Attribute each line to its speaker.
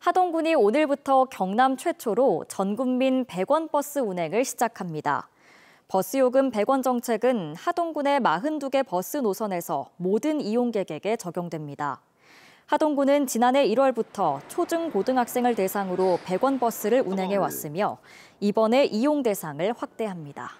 Speaker 1: 하동군이 오늘부터 경남 최초로 전국민 100원 버스 운행을 시작합니다. 버스 요금 100원 정책은 하동군의 42개 버스 노선에서 모든 이용객에게 적용됩니다. 하동군은 지난해 1월부터 초중 고등학생을 대상으로 100원 버스를 운행해 왔으며 이번에 이용 대상을 확대합니다.